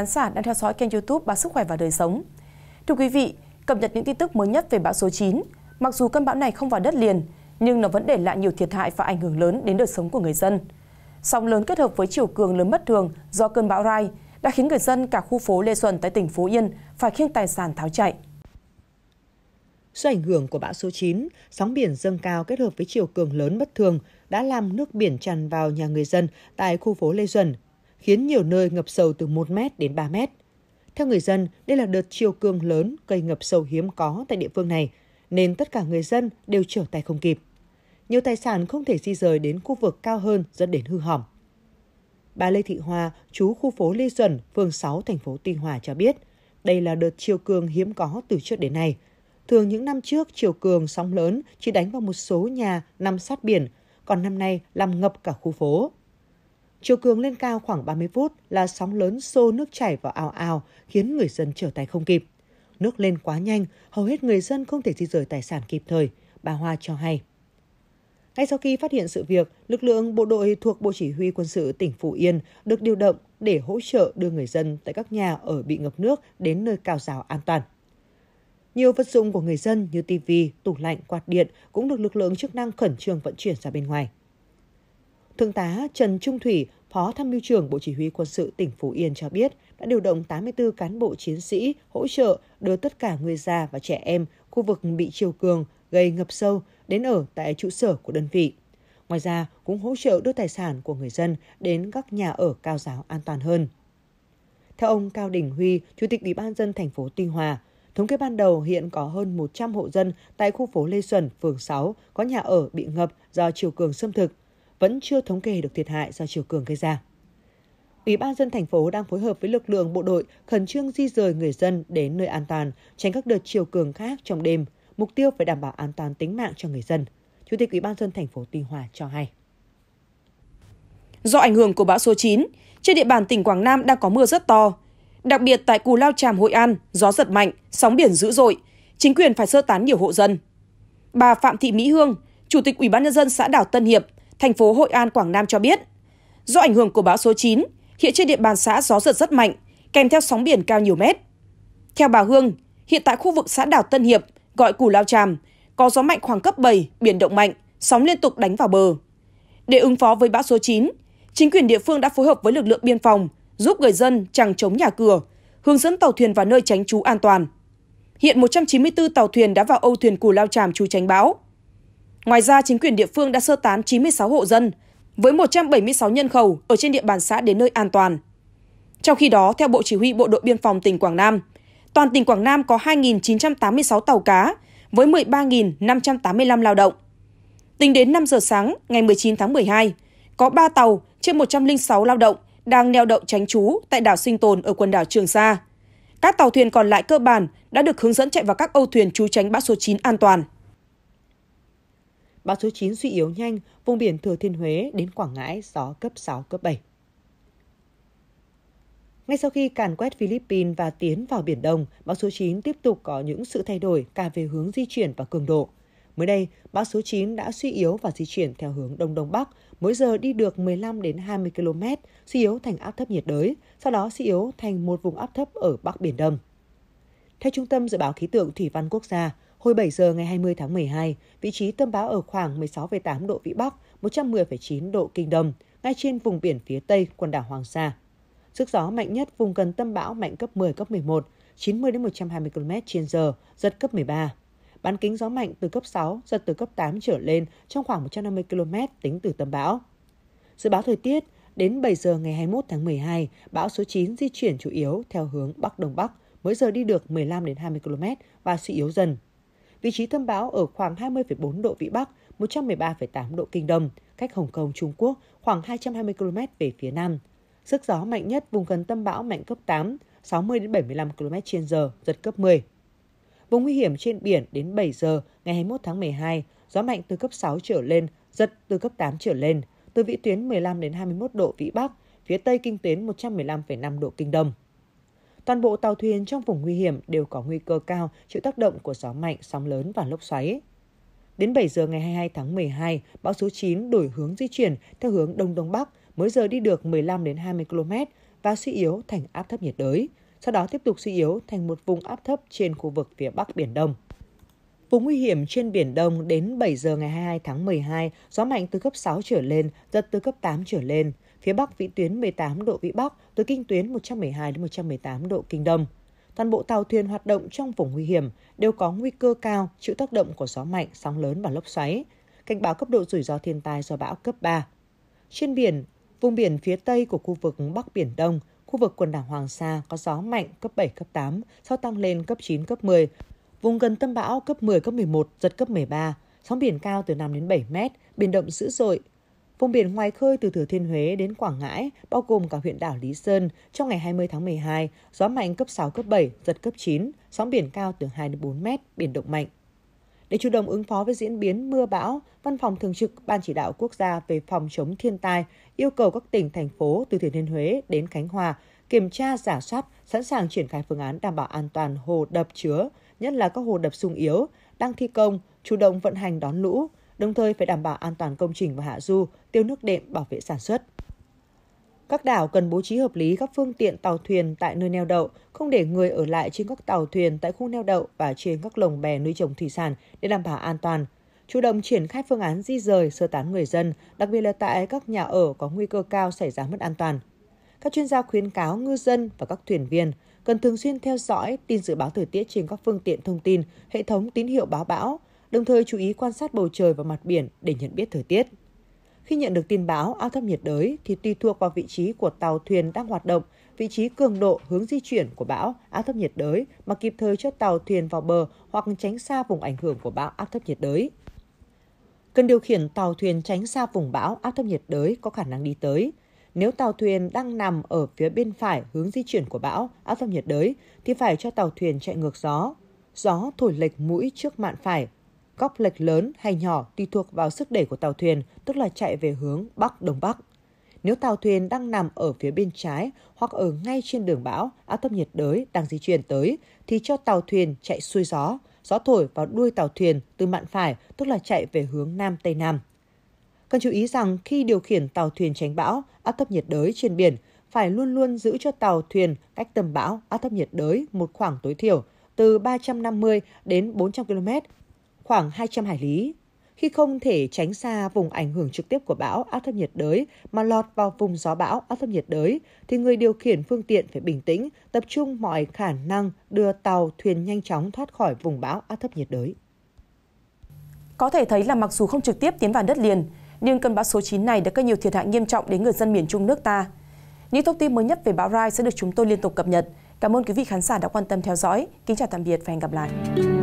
khán giả đang theo dõi kênh youtube Báo Sức Khỏe và Đời Sống. Thưa quý vị, cập nhật những tin tức mới nhất về bão số 9. Mặc dù cơn bão này không vào đất liền, nhưng nó vẫn để lại nhiều thiệt hại và ảnh hưởng lớn đến đời sống của người dân. Sóng lớn kết hợp với chiều cường lớn bất thường do cơn bão Rai đã khiến người dân cả khu phố Lê Xuân tại tỉnh Phú Yên phải khiêng tài sản tháo chạy. Do ảnh hưởng của bão số 9, sóng biển dâng cao kết hợp với chiều cường lớn bất thường đã làm nước biển tràn vào nhà người dân tại khu phố Lê Xuân khiến nhiều nơi ngập sâu từ 1 mét đến 3 mét. Theo người dân, đây là đợt chiều cường lớn gây ngập sâu hiếm có tại địa phương này, nên tất cả người dân đều trở tay không kịp. Nhiều tài sản không thể di rời đến khu vực cao hơn dẫn đến hư hỏng. Bà Lê Thị Hoa, chú khu phố Lê Duẩn, phường 6, thành phố Tuy Hòa cho biết, đây là đợt chiều cường hiếm có từ trước đến nay. Thường những năm trước, chiều cường sóng lớn chỉ đánh vào một số nhà nằm sát biển, còn năm nay làm ngập cả khu phố chiều cường lên cao khoảng 30 phút là sóng lớn xô nước chảy vào ao ao khiến người dân trở tay không kịp. Nước lên quá nhanh, hầu hết người dân không thể di rời tài sản kịp thời, bà Hoa cho hay. Ngay sau khi phát hiện sự việc, lực lượng bộ đội thuộc Bộ Chỉ huy Quân sự tỉnh Phú Yên được điều động để hỗ trợ đưa người dân tại các nhà ở bị ngập nước đến nơi cao rào an toàn. Nhiều vật dụng của người dân như TV, tủ lạnh, quạt điện cũng được lực lượng chức năng khẩn trương vận chuyển ra bên ngoài thượng tá Trần Trung Thủy, Phó Tham mưu trưởng Bộ Chỉ huy Quân sự tỉnh Phú Yên cho biết đã điều động 84 cán bộ chiến sĩ hỗ trợ đưa tất cả người già và trẻ em khu vực bị chiều cường gây ngập sâu đến ở tại trụ sở của đơn vị. Ngoài ra, cũng hỗ trợ đưa tài sản của người dân đến các nhà ở cao giáo an toàn hơn. Theo ông Cao Đình Huy, Chủ tịch Ủy ban dân thành phố Tuy Hòa, thống kê ban đầu hiện có hơn 100 hộ dân tại khu phố Lê Xuân, phường 6 có nhà ở bị ngập do chiều cường xâm thực vẫn chưa thống kê được thiệt hại do chiều cường gây ra. Ủy ban dân thành phố đang phối hợp với lực lượng bộ đội khẩn trương di rời người dân đến nơi an toàn, tránh các đợt chiều cường khác trong đêm. Mục tiêu phải đảm bảo an toàn tính mạng cho người dân. Chủ tịch Ủy ban dân thành phố Tuy Hòa cho hay. Do ảnh hưởng của bão số 9, trên địa bàn tỉnh Quảng Nam đang có mưa rất to. Đặc biệt tại Cù Lao Tràm Hội An, gió giật mạnh, sóng biển dữ dội, chính quyền phải sơ tán nhiều hộ dân. Bà Phạm Thị Mỹ Hương, Chủ tịch Ủy ban nhân dân xã đảo Tân Hiệp thành phố Hội An, Quảng Nam cho biết, do ảnh hưởng của bão số 9, hiện trên địa bàn xã gió giật rất mạnh, kèm theo sóng biển cao nhiều mét. Theo bà Hương, hiện tại khu vực xã đảo Tân Hiệp, gọi Củ Lao Tràm, có gió mạnh khoảng cấp 7, biển động mạnh, sóng liên tục đánh vào bờ. Để ứng phó với bão số 9, chính quyền địa phương đã phối hợp với lực lượng biên phòng giúp người dân chẳng chống nhà cửa, hướng dẫn tàu thuyền vào nơi tránh trú an toàn. Hiện 194 tàu thuyền đã vào âu thuyền Cù Lao Tràm trú tránh bão. Ngoài ra, chính quyền địa phương đã sơ tán 96 hộ dân với 176 nhân khẩu ở trên địa bàn xã đến nơi an toàn. Trong khi đó, theo Bộ Chỉ huy Bộ đội Biên phòng tỉnh Quảng Nam, toàn tỉnh Quảng Nam có 2.986 tàu cá với 13.585 lao động. Tính đến 5 giờ sáng ngày 19 tháng 12, có 3 tàu trên 106 lao động đang neo đậu tránh trú tại đảo Sinh Tồn ở quần đảo Trường Sa. Các tàu thuyền còn lại cơ bản đã được hướng dẫn chạy vào các âu thuyền trú tránh bão số 9 an toàn bão số 9 suy yếu nhanh, vùng biển Thừa Thiên Huế đến Quảng Ngãi gió cấp 6, cấp 7. Ngay sau khi càn quét Philippines và tiến vào Biển Đông, bão số 9 tiếp tục có những sự thay đổi cả về hướng di chuyển và cường độ. Mới đây, bão số 9 đã suy yếu và di chuyển theo hướng Đông Đông Bắc, mỗi giờ đi được 15 đến 20 km, suy yếu thành áp thấp nhiệt đới, sau đó suy yếu thành một vùng áp thấp ở Bắc Biển Đông. Theo Trung tâm Dự báo Khí tượng Thủy văn Quốc gia, Hồi 7 giờ ngày 20 tháng 12, vị trí tâm bão ở khoảng 16,8 độ Vĩ Bắc, 110,9 độ Kinh Đông, ngay trên vùng biển phía tây quần đảo Hoàng Sa. Sức gió mạnh nhất vùng gần tâm bão mạnh cấp 10, cấp 11, 90 đến 120 km trên giờ, giật cấp 13. Bán kính gió mạnh từ cấp 6, giật từ cấp 8 trở lên trong khoảng 150 km tính từ tâm bão. Dự báo thời tiết, đến 7 giờ ngày 21 tháng 12, bão số 9 di chuyển chủ yếu theo hướng Bắc Đông Bắc, mỗi giờ đi được 15 đến 20 km và suy yếu dần vị trí tâm bão ở khoảng 20,4 độ Vĩ Bắc, 113,8 độ Kinh Đông, cách Hồng Kông, Trung Quốc khoảng 220 km về phía nam. Sức gió mạnh nhất vùng gần tâm bão mạnh cấp 8, 60 đến 75 km h giật cấp 10. Vùng nguy hiểm trên biển đến 7 giờ ngày 21 tháng 12, gió mạnh từ cấp 6 trở lên, giật từ cấp 8 trở lên, từ vĩ tuyến 15 đến 21 độ vĩ Bắc, phía tây kinh tuyến 115,5 độ kinh Đông toàn bộ tàu thuyền trong vùng nguy hiểm đều có nguy cơ cao chịu tác động của gió mạnh, sóng lớn và lốc xoáy. Đến 7 giờ ngày 22 tháng 12, bão số 9 đổi hướng di chuyển theo hướng Đông Đông Bắc, mỗi giờ đi được 15 đến 20 km và suy yếu thành áp thấp nhiệt đới, sau đó tiếp tục suy yếu thành một vùng áp thấp trên khu vực phía Bắc Biển Đông. Vùng nguy hiểm trên Biển Đông đến 7 giờ ngày 22 tháng 12, gió mạnh từ cấp 6 trở lên, giật từ cấp 8 trở lên, phía bắc vĩ tuyến 18 độ vĩ bắc, từ kinh tuyến 112 đến 118 độ kinh đông. Toàn bộ tàu thuyền hoạt động trong vùng nguy hiểm đều có nguy cơ cao chịu tác động của gió mạnh, sóng lớn và lốc xoáy. Cảnh báo cấp độ rủi ro thiên tai do bão cấp 3. Trên biển, vùng biển phía tây của khu vực Bắc Biển Đông, khu vực quần đảo Hoàng Sa có gió mạnh cấp 7, cấp 8, sau tăng lên cấp 9, cấp 10. Vùng gần tâm bão cấp 10, cấp 11, giật cấp 13, sóng biển cao từ 5 đến 7 mét, biển động dữ dội, vùng biển ngoài khơi từ Thừa Thiên Huế đến Quảng Ngãi, bao gồm cả huyện đảo Lý Sơn, trong ngày 20 tháng 12, gió mạnh cấp 6, cấp 7, giật cấp 9, sóng biển cao từ 2 đến 4 mét, biển động mạnh. Để chủ động ứng phó với diễn biến mưa bão, Văn phòng Thường trực Ban Chỉ đạo Quốc gia về phòng chống thiên tai yêu cầu các tỉnh, thành phố từ Thừa Thiên Huế đến Khánh Hòa kiểm tra giả soát, sẵn sàng triển khai phương án đảm bảo an toàn hồ đập chứa, nhất là các hồ đập sung yếu, đang thi công, chủ động vận hành đón lũ, đồng thời phải đảm bảo an toàn công trình và hạ du, tiêu nước đệm bảo vệ sản xuất. Các đảo cần bố trí hợp lý các phương tiện tàu thuyền tại nơi neo đậu, không để người ở lại trên các tàu thuyền tại khu neo đậu và trên các lồng bè nuôi trồng thủy sản để đảm bảo an toàn. Chủ động triển khai phương án di rời sơ tán người dân, đặc biệt là tại các nhà ở có nguy cơ cao xảy ra mất an toàn. Các chuyên gia khuyến cáo ngư dân và các thuyền viên cần thường xuyên theo dõi tin dự báo thời tiết trên các phương tiện thông tin, hệ thống tín hiệu báo bão, đồng thời chú ý quan sát bầu trời và mặt biển để nhận biết thời tiết. Khi nhận được tin báo áp thấp nhiệt đới thì tùy thuộc vào vị trí của tàu thuyền đang hoạt động, vị trí cường độ, hướng di chuyển của bão áp thấp nhiệt đới mà kịp thời cho tàu thuyền vào bờ hoặc tránh xa vùng ảnh hưởng của bão áp thấp nhiệt đới. Cần điều khiển tàu thuyền tránh xa vùng bão áp thấp nhiệt đới có khả năng đi tới. Nếu tàu thuyền đang nằm ở phía bên phải hướng di chuyển của bão áp thấp nhiệt đới thì phải cho tàu thuyền chạy ngược gió. Gió thổi lệch mũi trước mạn phải góc lệch lớn hay nhỏ tùy thuộc vào sức đẩy của tàu thuyền, tức là chạy về hướng Bắc Đông Bắc. Nếu tàu thuyền đang nằm ở phía bên trái hoặc ở ngay trên đường bão, áp thấp nhiệt đới đang di chuyển tới, thì cho tàu thuyền chạy xuôi gió, gió thổi vào đuôi tàu thuyền từ mạn phải, tức là chạy về hướng Nam Tây Nam. Cần chú ý rằng khi điều khiển tàu thuyền tránh bão, áp thấp nhiệt đới trên biển, phải luôn luôn giữ cho tàu thuyền cách tầm bão áp thấp nhiệt đới một khoảng tối thiểu từ 350 đến 400 km khoảng 200 hải lý. Khi không thể tránh xa vùng ảnh hưởng trực tiếp của bão áp thấp nhiệt đới mà lọt vào vùng gió bão áp thấp nhiệt đới, thì người điều khiển phương tiện phải bình tĩnh, tập trung mọi khả năng đưa tàu, thuyền nhanh chóng thoát khỏi vùng bão áp thấp nhiệt đới. Có thể thấy là mặc dù không trực tiếp tiến vào đất liền, nhưng cơn bão số 9 này đã gây nhiều thiệt hại nghiêm trọng đến người dân miền Trung nước ta. Những thông tin mới nhất về bão Rai sẽ được chúng tôi liên tục cập nhật. Cảm ơn quý vị khán giả đã quan tâm theo dõi. Kính chào tạm biệt và hẹn gặp lại.